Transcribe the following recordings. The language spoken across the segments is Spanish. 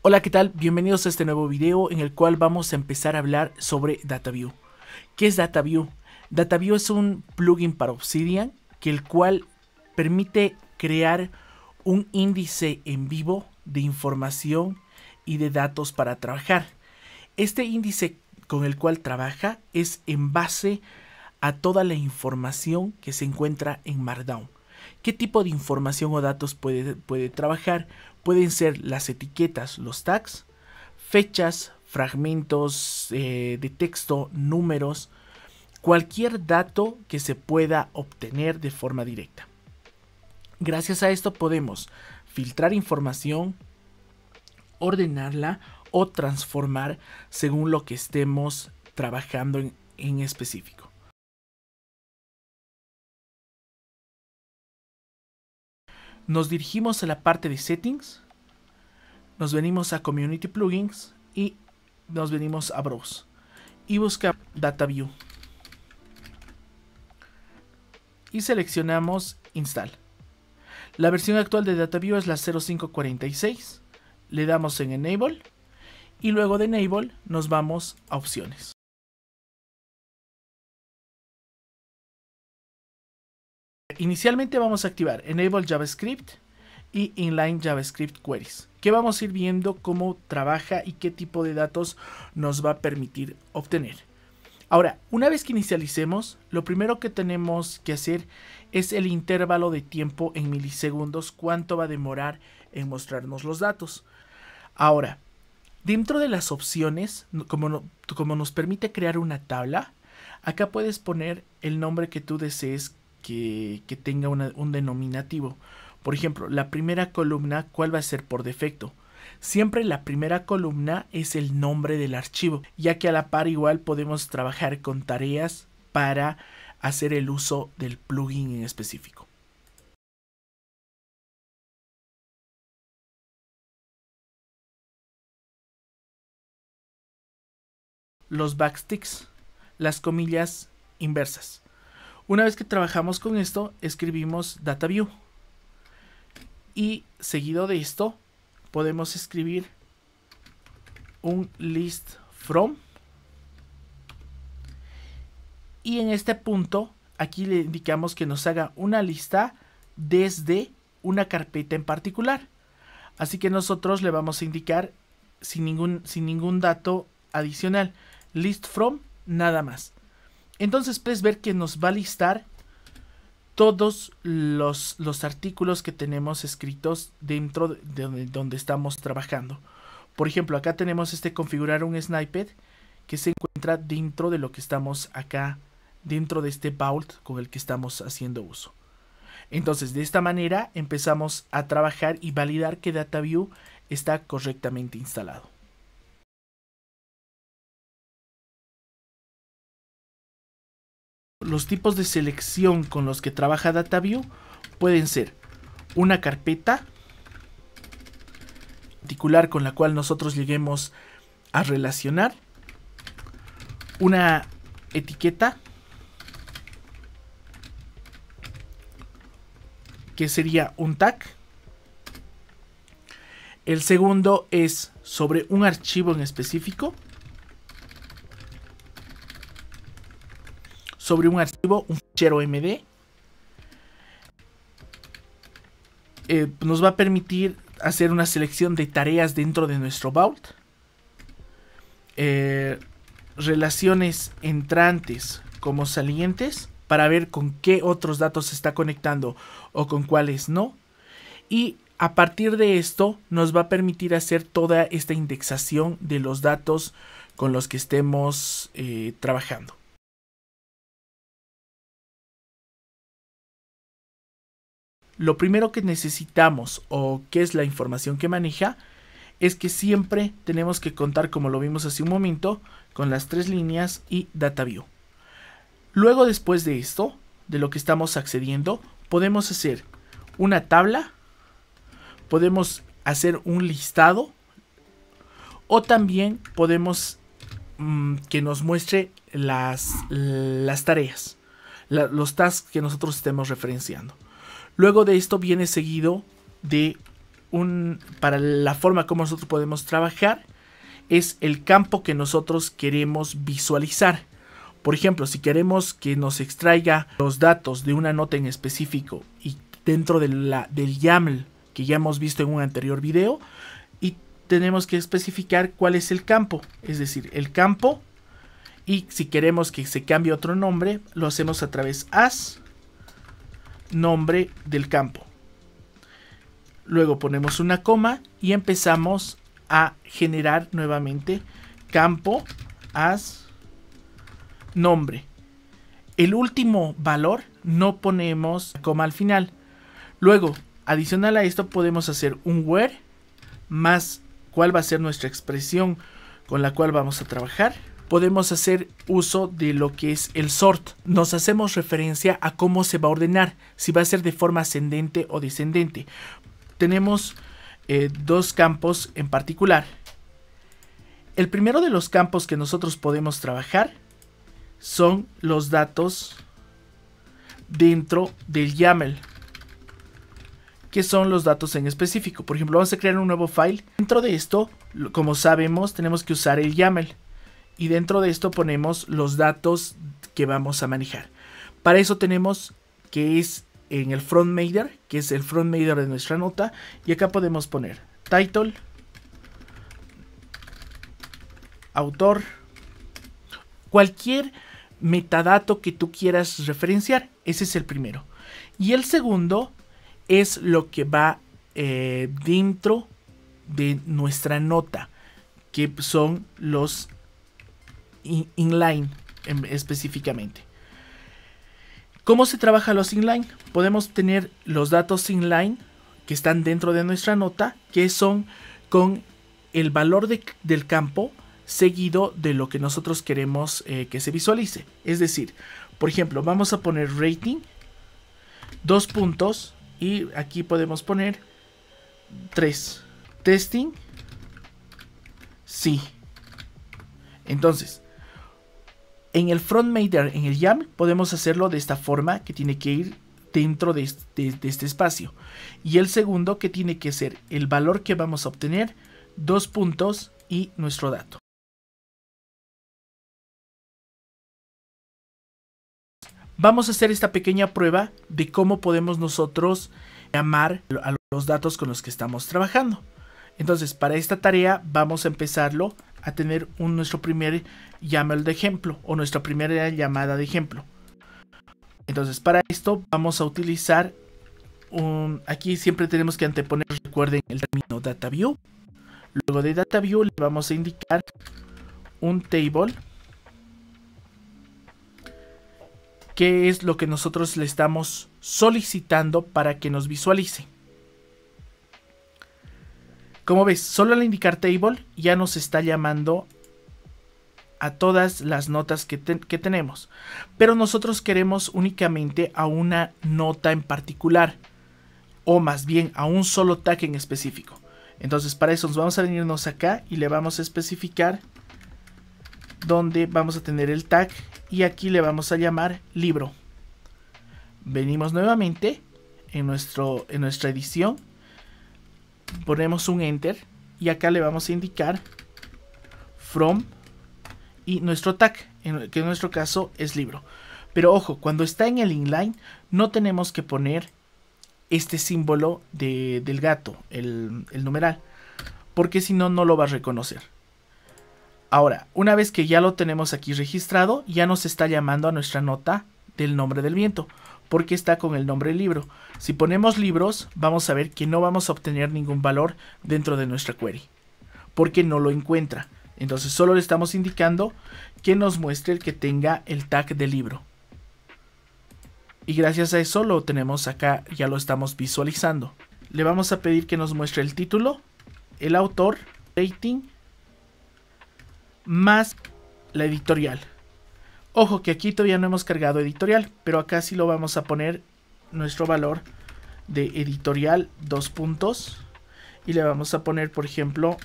Hola, ¿qué tal? Bienvenidos a este nuevo video en el cual vamos a empezar a hablar sobre DataView. ¿Qué es DataView? DataView es un plugin para Obsidian que el cual permite crear un índice en vivo de información y de datos para trabajar. Este índice con el cual trabaja es en base a toda la información que se encuentra en Markdown. ¿Qué tipo de información o datos puede, trabajar? Pueden ser las etiquetas, los tags, fechas, fragmentos eh, de texto, números, cualquier dato que se pueda obtener de forma directa. Gracias a esto podemos filtrar información, ordenarla o transformar según lo que estemos trabajando en específico. Nos dirigimos a la parte de settings, nos venimos a community plugins y nos venimos a browse y busca data view y seleccionamos install. La versión actual de DataView es la 0546. Le damos en Enable y luego de Enable nos vamos a opciones. inicialmente vamos a activar Enable JavaScript y Inline JavaScript Queries, que vamos a ir viendo cómo trabaja y qué tipo de datos nos va a permitir obtener. Ahora, una vez que inicialicemos, lo primero que tenemos que hacer es el intervalo de tiempo en milisegundos, cuánto va a demorar en mostrarnos los datos. Ahora, dentro de las opciones, como, como nos permite crear una tabla, acá puedes poner el nombre que tú desees que, tenga un denominativo. Por ejemplo, la primera columna, ¿cuál va a ser por defecto? Siempre la primera columna es el nombre del archivo, ya que a la par igual podemos trabajar con tareas para hacer el uso del plugin en específico. Los backsticks, las comillas inversas. Una vez que trabajamos con esto, escribimos data view. Y seguido de esto, podemos escribir un list from. Y en este punto, aquí le indicamos que nos haga una lista desde una carpeta en particular. Así que nosotros le vamos a indicar sin ningún, sin ningún dato adicional. List from, nada más. Entonces puedes ver que nos va a listar todos los, los artículos que tenemos escritos dentro de donde, estamos trabajando. Por ejemplo, acá tenemos este configurar un Sniped que se encuentra dentro de lo que estamos acá, dentro de este vault con el que estamos haciendo uso. Entonces, de esta manera empezamos a trabajar y validar que DataView está correctamente instalado. los tipos de selección con los que trabaja DataView pueden ser una carpeta particular con la cual nosotros lleguemos a relacionar, una etiqueta que sería un tag. El segundo es sobre un archivo en específico. sobre un archivo, un fichero MD. Eh, nos va a permitir hacer una selección de tareas dentro de nuestro vault. Eh, relaciones entrantes como salientes para ver con qué otros datos se está conectando o con cuáles no. Y a partir de esto nos va a permitir hacer toda esta indexación de los datos con los que estemos eh, trabajando. lo primero que necesitamos o que es la información que maneja es que siempre tenemos que contar, como lo vimos hace un momento, con las tres líneas y DataView. Luego, después de esto, de lo que estamos accediendo, podemos hacer una tabla, podemos hacer un listado o también podemos mm, que nos muestre las, las tareas, los tasks que nosotros estemos referenciando. Luego de esto viene seguido de un, para la forma como nosotros podemos trabajar, es el campo que nosotros queremos visualizar. Por ejemplo, si queremos que nos extraiga los datos de una nota en específico y dentro de la, del YAML que ya hemos visto en un anterior video, y tenemos que especificar cuál es el campo, es decir, el campo, y si queremos que se cambie otro nombre, lo hacemos a través as nombre del campo. Luego ponemos una coma y empezamos a generar nuevamente campo as nombre. El último valor no ponemos coma al final. Luego, adicional a esto, podemos hacer un where más cuál va a ser nuestra expresión con la cual vamos a trabajar podemos hacer uso de lo que es el sort. Nos hacemos referencia a cómo se va a ordenar, si va a ser de forma ascendente o descendente. Tenemos eh, dos campos en particular. El primero de los campos que nosotros podemos trabajar son los datos dentro del YAML que son los datos en específico. Por ejemplo, vamos a crear un nuevo file. Dentro de esto, como sabemos, tenemos que usar el YAML y dentro de esto ponemos los datos que vamos a manejar. Para eso tenemos que es en el front que es el front de nuestra nota, y acá podemos poner title, autor, cualquier metadato que tú quieras referenciar, ese es el primero. Y el segundo es lo que va eh, dentro de nuestra nota, que son los in inline em, específicamente. ¿Cómo se trabaja los inline? Podemos tener los datos inline que están dentro de nuestra nota, que son con el valor del campo seguido de lo que nosotros queremos eh, que se visualice. Es decir, por ejemplo, vamos a poner rating, dos puntos, y aquí podemos poner tres, Testing, sí. Entonces, en el front en el YAM, podemos hacerlo de esta forma que tiene que ir dentro de este, de este espacio. Y el segundo que tiene que ser el valor que vamos a obtener, dos puntos y nuestro dato. Vamos a hacer esta pequeña prueba de cómo podemos nosotros llamar a los datos con los que estamos trabajando. Entonces, para esta tarea vamos a empezarlo a tener un, nuestro primer llamado de ejemplo o nuestra primera llamada de ejemplo. Entonces para esto vamos a utilizar un, aquí siempre tenemos que anteponer, recuerden el término data view Luego de data view le vamos a indicar un table que es lo que nosotros le estamos solicitando para que nos visualice. Como ves, solo al indicar table ya nos está llamando a todas las notas que, tenemos. Pero nosotros queremos únicamente a una nota en particular. O más bien a un solo tag en específico. Entonces para eso nos vamos a venirnos acá y le vamos a especificar dónde vamos a tener el tag y aquí le vamos a llamar libro. Venimos nuevamente en, nuestro, en nuestra edición ponemos un enter y acá le vamos a indicar from y nuestro tag, que en nuestro caso es libro. Pero ojo, cuando está en el inline no tenemos que poner este símbolo del gato, el, el numeral, porque si no, no lo va a reconocer. Ahora, una vez que ya lo tenemos aquí registrado, ya nos está llamando a nuestra nota del nombre del viento porque está con el nombre libro. Si ponemos libros, vamos a ver que no vamos a obtener ningún valor dentro de nuestra query, porque no lo encuentra. Entonces solo le estamos indicando que nos muestre el que tenga el tag de libro. Y gracias a eso lo tenemos acá, ya lo estamos visualizando. Le vamos a pedir que nos muestre el título, el autor, rating, más la editorial. Ojo que aquí todavía no hemos cargado editorial, pero acá sí lo vamos a poner nuestro valor de editorial, dos puntos. Y le vamos a poner, por ejemplo,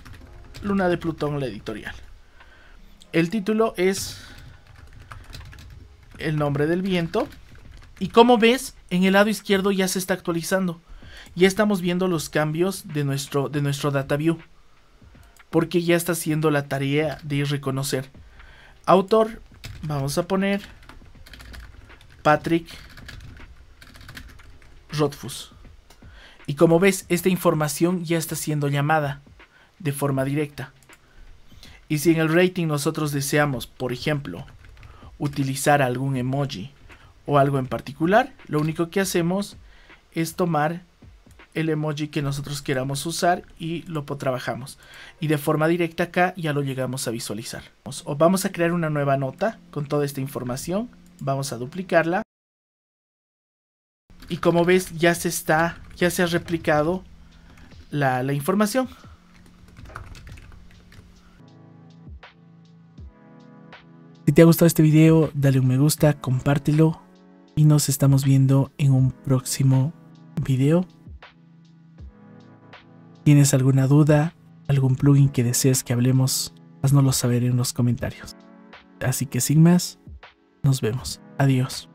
Luna de Plutón, la editorial. El título es el nombre del viento. Y como ves, en el lado izquierdo ya se está actualizando. Ya estamos viendo los cambios de nuestro, de nuestro data view. Porque ya está haciendo la tarea de reconocer. Autor, Vamos a poner Patrick Rothfuss. Y como ves, esta información ya está siendo llamada de forma directa. Y si en el rating nosotros deseamos, por ejemplo, utilizar algún emoji o algo en particular, lo único que hacemos es tomar el emoji que nosotros queramos usar y lo trabajamos. Y de forma directa acá ya lo llegamos a visualizar. vamos a crear una nueva nota con toda esta información. Vamos a duplicarla. Y como ves ya se está, ya se ha replicado la, la información. Si te ha gustado este video, dale un me gusta, compártelo y nos estamos viendo en un próximo video. ¿Tienes alguna duda? ¿Algún plugin que desees que hablemos? Haznoslo saber en los comentarios. Así que sin más, nos vemos. Adiós.